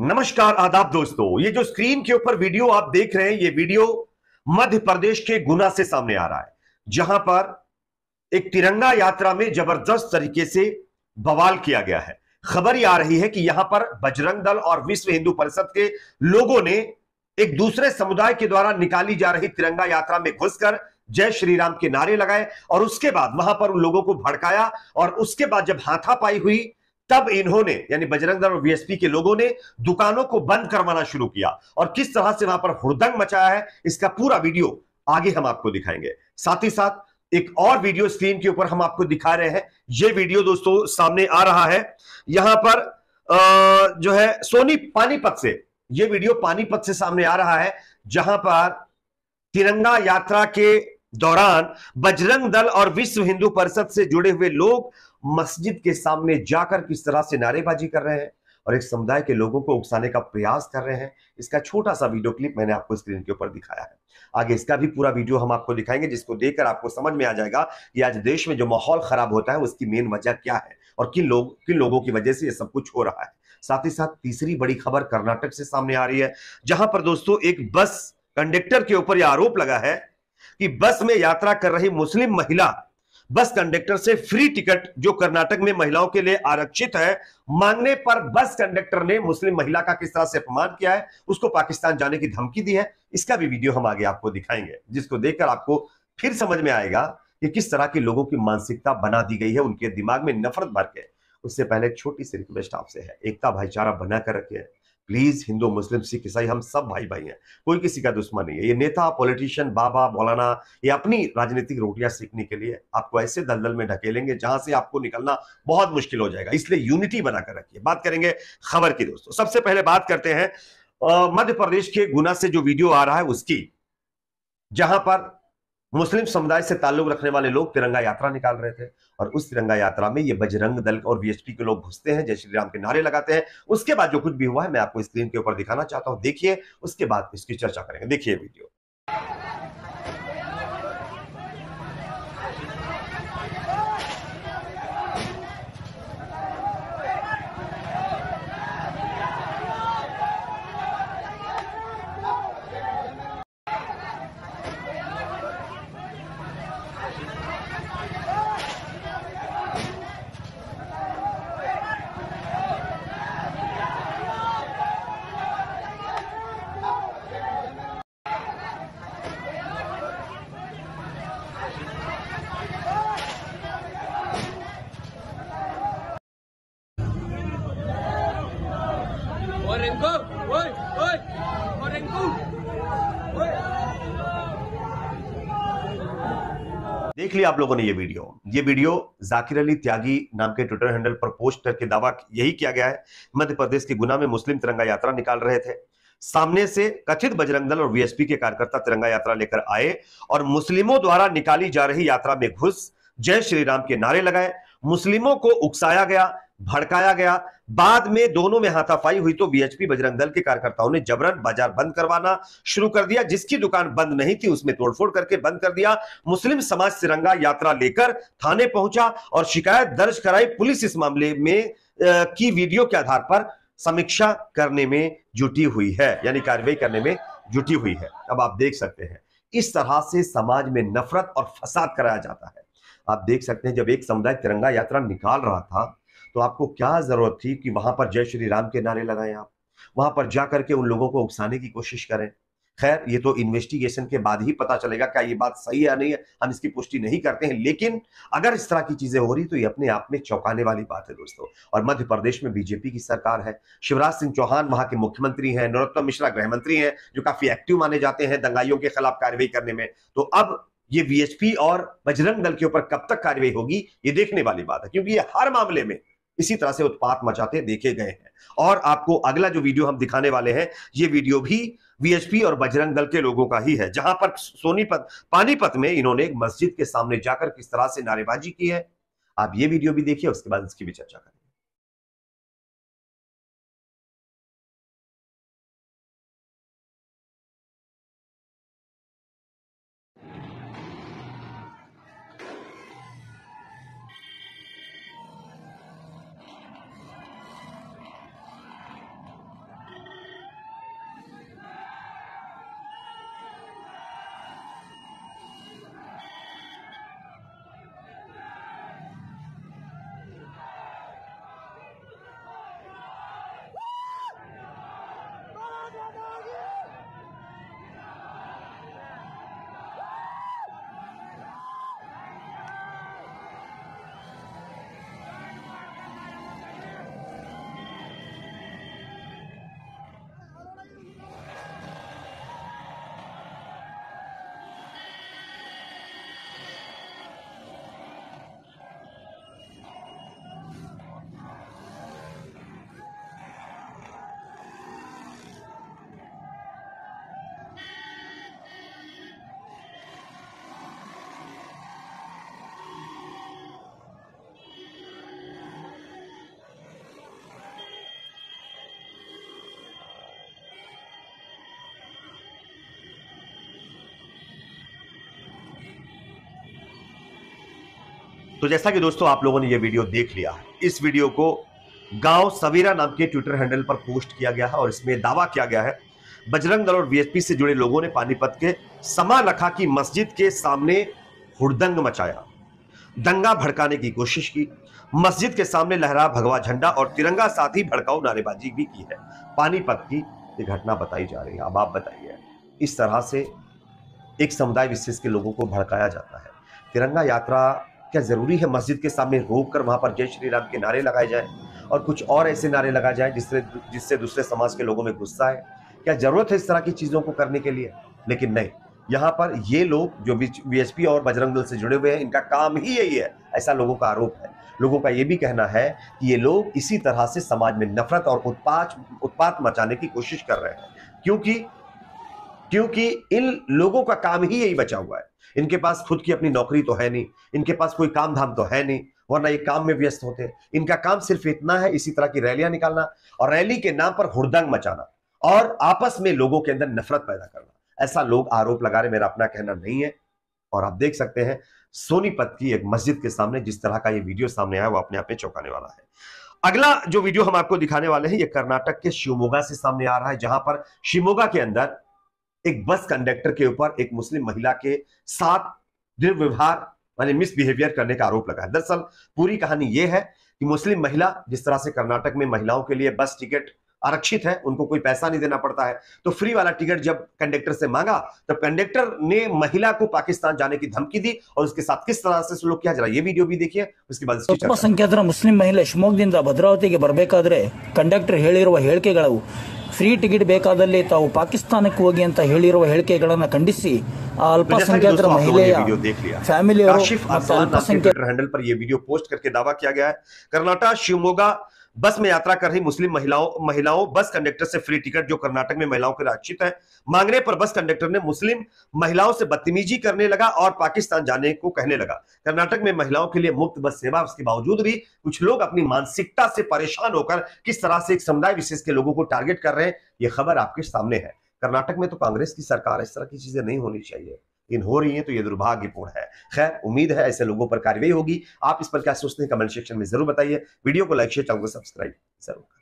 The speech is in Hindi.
नमस्कार आदाब दोस्तों ये जो स्क्रीन के ऊपर वीडियो आप देख रहे हैं ये वीडियो मध्य प्रदेश के गुना से सामने आ रहा है जहां पर एक तिरंगा यात्रा में जबरदस्त तरीके से बवाल किया गया है खबर ये आ रही है कि यहां पर बजरंग दल और विश्व हिंदू परिषद के लोगों ने एक दूसरे समुदाय के द्वारा निकाली जा रही तिरंगा यात्रा में घुसकर जय श्री राम के नारे लगाए और उसके बाद वहां पर उन लोगों को भड़काया और उसके बाद जब हाथापाई हुई तब इन्होंने यानी बजरंग दल और वीएसपी के लोगों ने दुकानों को बंद करवाना शुरू किया और किस तरह से वहां पर हुड़दंग मचाया है इसका पूरा वीडियो आगे हम आपको दिखाएंगे साथ ही साथ एक और वीडियो स्क्रीन के ऊपर हम आपको दिखा रहे हैं ये वीडियो दोस्तों सामने आ रहा है यहां पर जो है सोनी पानीपत से ये वीडियो पानीपत से सामने आ रहा है जहां पर तिरंगा यात्रा के दौरान बजरंग दल और विश्व हिंदू परिषद से जुड़े हुए लोग मस्जिद के सामने जाकर किस तरह से नारेबाजी कर रहे हैं और एक समुदाय के लोगों को उकसाने का प्रयास कर रहे हैं इसका छोटा सा वीडियो क्लिप मैंने आपको स्क्रीन के ऊपर दिखाया है आगे इसका भी पूरा वीडियो हम आपको दिखाएंगे जिसको देखकर आपको समझ में आ जाएगा कि आज देश में जो माहौल खराब होता है उसकी मेन वजह क्या है और किन लोग किन लोगों की वजह से यह सब कुछ हो रहा है साथ ही साथ तीसरी बड़ी खबर कर्नाटक से सामने आ रही है जहां पर दोस्तों एक बस कंडक्टर के ऊपर यह आरोप लगा है कि बस में यात्रा कर रही मुस्लिम महिला बस कंडक्टर से फ्री टिकट जो कर्नाटक में महिलाओं के लिए आरक्षित है मांगने पर बस कंडक्टर ने मुस्लिम महिला का किस तरह से अपमान किया है उसको पाकिस्तान जाने की धमकी दी है इसका भी वीडियो हम आगे आपको दिखाएंगे जिसको देखकर आपको फिर समझ में आएगा कि किस तरह के लोगों की मानसिकता बना दी गई है उनके दिमाग में नफरत भर के उससे पहले छोटी सी रिक्वेस्ट आपसे है एकता भाईचारा बनाकर रखे प्लीज हिंदू मुस्लिम सिख ईसाई हम सब भाई भाई हैं कोई किसी का दुश्मन नहीं है ये नेता पॉलिटिशियन बाबा मौलाना ये अपनी राजनीतिक रोटियां सीखने के लिए आपको ऐसे दलदल में ढकेलेंगे जहां से आपको निकलना बहुत मुश्किल हो जाएगा इसलिए यूनिटी बनाकर रखिए बात करेंगे खबर की दोस्तों सबसे पहले बात करते हैं मध्य प्रदेश के गुना से जो वीडियो आ रहा है उसकी जहां पर मुस्लिम समुदाय से ताल्लुक रखने वाले लोग तिरंगा यात्रा निकाल रहे थे और उस तिरंगा यात्रा में ये बजरंग दल और बीएसपी के लोग घुसते हैं जय श्री राम के नारे लगाते हैं उसके बाद जो कुछ भी हुआ है मैं आपको स्क्रीन के ऊपर दिखाना चाहता हूँ देखिए उसके बाद इसकी चर्चा करेंगे देखिए वीडियो रिंकू ओए ओए ओ रिंकू देख लिया आप लोगों ने ये वीडियो ये वीडियो जाकिर अली त्यागी नाम के ट्विटर हैंडल पर पोस्ट करके दावा यही किया गया है मध्य प्रदेश के गुना में मुस्लिम तिरंगा यात्रा निकाल रहे थे सामने से कथित बजरंग दल और वीएसपी के कार्यकर्ता तिरंगा यात्रा लेकर आए और मुस्लिमों द्वारा निकाली जा रही यात्रा में घुस जय श्री राम के नारे लगाए मुस्लिमों को उकसाया गया भड़काया गया बाद में दोनों में हाथाफाई हुई तो बीएचपी बजरंग दल के कार्यकर्ताओं ने जबरन बाजार बंद करवाना शुरू कर दिया जिसकी दुकान बंद नहीं थी उसमें तोड़फोड़ करके बंद कर दिया मुस्लिम समाज तिरंगा यात्रा लेकर थाने पहुंचा और शिकायत दर्ज कराई पुलिस इस मामले में की वीडियो के आधार पर समीक्षा करने में जुटी हुई है यानी कार्रवाई करने में जुटी हुई है अब आप देख सकते हैं इस तरह से समाज में नफरत और फसाद कराया जाता है आप देख सकते हैं जब एक समुदाय तिरंगा यात्रा निकाल रहा था तो आपको क्या ज़रूरत थी कि वहां पर जय श्री राम के नारे लगाएं आप वहां पर जा करके उन लोगों को उकसाने की कोशिश करें खैर ये तो इन्वेस्टिगेशन के बाद ही पता चलेगा क्या ये बात सही है नहीं है हम इसकी पुष्टि नहीं करते हैं लेकिन अगर इस तरह की चीजें हो रही तो ये अपने आप में चौंकाने वाली बात है दोस्तों और मध्य प्रदेश में बीजेपी की सरकार है शिवराज सिंह चौहान वहां के मुख्यमंत्री हैं नरोत्तम मिश्रा गृह मंत्री हैं जो काफी एक्टिव माने जाते हैं दंगाइयों के खिलाफ कार्रवाई करने में तो अब ये बीएसपी और बजरंग दल के ऊपर कब तक कार्रवाई होगी ये देखने वाली बात है क्योंकि ये हर मामले में इसी तरह से उत्पात मचाते देखे गए हैं और आपको अगला जो वीडियो हम दिखाने वाले हैं ये वीडियो भी वीएचपी और बजरंग दल के लोगों का ही है जहां पर सोनीपत पानीपत में इन्होंने एक मस्जिद के सामने जाकर किस तरह से नारेबाजी की है आप ये वीडियो भी देखिए उसके बाद इसकी भी चर्चा करें तो जैसा कि दोस्तों आप लोगों ने ये वीडियो देख लिया इस वीडियो को गांव सवेरा नाम के ट्विटर हैंडल पर पोस्ट किया गया है और इसमें दावा किया गया है बजरंग दल और वीएसपी से जुड़े लोगों ने पानीपत के समा रखा की मस्जिद के सामने हुड़दंग मचाया दंगा भड़काने की कोशिश की मस्जिद के सामने लहरा भगवा झंडा और तिरंगा साथ ही भड़काऊ नारेबाजी भी की है पानीपत की ये घटना बताई जा रही है अब आप बताइए इस तरह से एक समुदाय विशेष के लोगों को भड़काया जाता है तिरंगा यात्रा क्या ज़रूरी है मस्जिद के सामने रोक कर वहां पर जय श्री राम के नारे लगाए जाए और कुछ और ऐसे नारे लगाए जाए जिससे जिससे दूसरे समाज के लोगों में गुस्सा है क्या ज़रूरत है इस तरह की चीज़ों को करने के लिए लेकिन नहीं यहाँ पर ये लोग जो बी और बजरंग दल से जुड़े हुए हैं इनका काम ही यही है ऐसा लोगों का आरोप है लोगों का ये भी कहना है कि ये लोग इसी तरह से समाज में नफरत और उत्पात उत्पात मचाने की कोशिश कर रहे हैं क्योंकि क्योंकि इन लोगों का काम ही यही बचा हुआ है इनके पास खुद की अपनी नौकरी तो है नहीं इनके पास कोई काम धाम तो है नहीं वरना ये काम में व्यस्त होते हैं इनका काम सिर्फ इतना है इसी तरह की रैलियां निकालना और रैली के नाम पर हुड़दंग मचाना और आपस में लोगों के अंदर नफरत पैदा करना ऐसा लोग आरोप लगा रहे मेरा अपना कहना नहीं है और आप देख सकते हैं सोनीपत की एक मस्जिद के सामने जिस तरह का ये वीडियो सामने आया वो अपने आप में चौंकाने वाला है अगला जो वीडियो हम आपको दिखाने वाले हैं ये कर्नाटक के शिवमोगा से सामने आ रहा है जहां पर शिवमोगा के अंदर एक बस कंडक्टर के ऊपर एक मुस्लिम महिला के साथ दुर्व्यवहार मानी मिसबिहेवियर करने का आरोप लगा है दरअसल पूरी कहानी यह है कि मुस्लिम महिला जिस तरह से कर्नाटक में महिलाओं के लिए बस टिकट आरक्षित है उनको कोई पैसा नहीं देना पड़ता है तो फ्री वाला टिकट जब कंडक्टर से मांगा तब तो कंडक्टर ने महिला को पाकिस्तान जाने की धमकी दी और उसके साथ किस तरह से सुलोक किया जरा ये वीडियो भी देखिए उसके बाद ಅಲ್ಪಸಂಖ್ಯಾತರ ಮುಸ್ಲಿಂ ಮಹಿಳೆ ಶಿವಮೊಗ್ಗದಿಂದ ಭದ್ರಾವತಿಗೆ ಬರಬೇಕಾದ್ರೆ ಕಂಡಕ್ಟರ್ ಹೇಳಿರುವ ಹೇಳಿಕೆಗಳು फ्री टिकट बेक आदि ताव पाकिस्तान को होगी ಅಂತ ಹೇಳಿರೋ ಹೆಳ್ಕೆಗಳನ್ನು ಕಂಡಿಸಿ ಆ ಅಲ್ಪ ಸಂಖ್ಯೆದ ಮಹಿಳೆಯರು ಫ್ಯಾಮಿಲಿಯರು ಅರ್ಶಿವ್ ಅಂತಾ ಆಂಟ್ ಹ್ಯಾಂಡಲ್ પર یہ ویڈیو पोस्ट करके दावा किया गया है कर्नाटक शिवमोग बस में यात्रा कर रही मुस्लिम महिलाओं महिलाओं बस कंडक्टर से फ्री टिकट जो कर्नाटक में महिलाओं के लिए आरक्षित है मांगने पर बस कंडक्टर ने मुस्लिम महिलाओं से बदतमीजी करने लगा और पाकिस्तान जाने को कहने लगा कर्नाटक में महिलाओं के लिए मुफ्त बस सेवा उसके बावजूद भी कुछ लोग अपनी मानसिकता से परेशान होकर किस तरह से एक समुदाय विशेष के लोगों को टारगेट कर रहे हैं ये खबर आपके सामने है कर्नाटक में तो कांग्रेस की सरकार इस तरह की चीजें नहीं होनी चाहिए लेकिन हो रही है तो ये दुर्भाग्यपूर्ण है खैर उम्मीद है ऐसे लोगों पर कार्रवाई होगी आप इस पर क्या सोचते हैं कमेंट सेक्शन में जरूर बताइए वीडियो को लाइक शेयर चैनल को सब्सक्राइब जरूर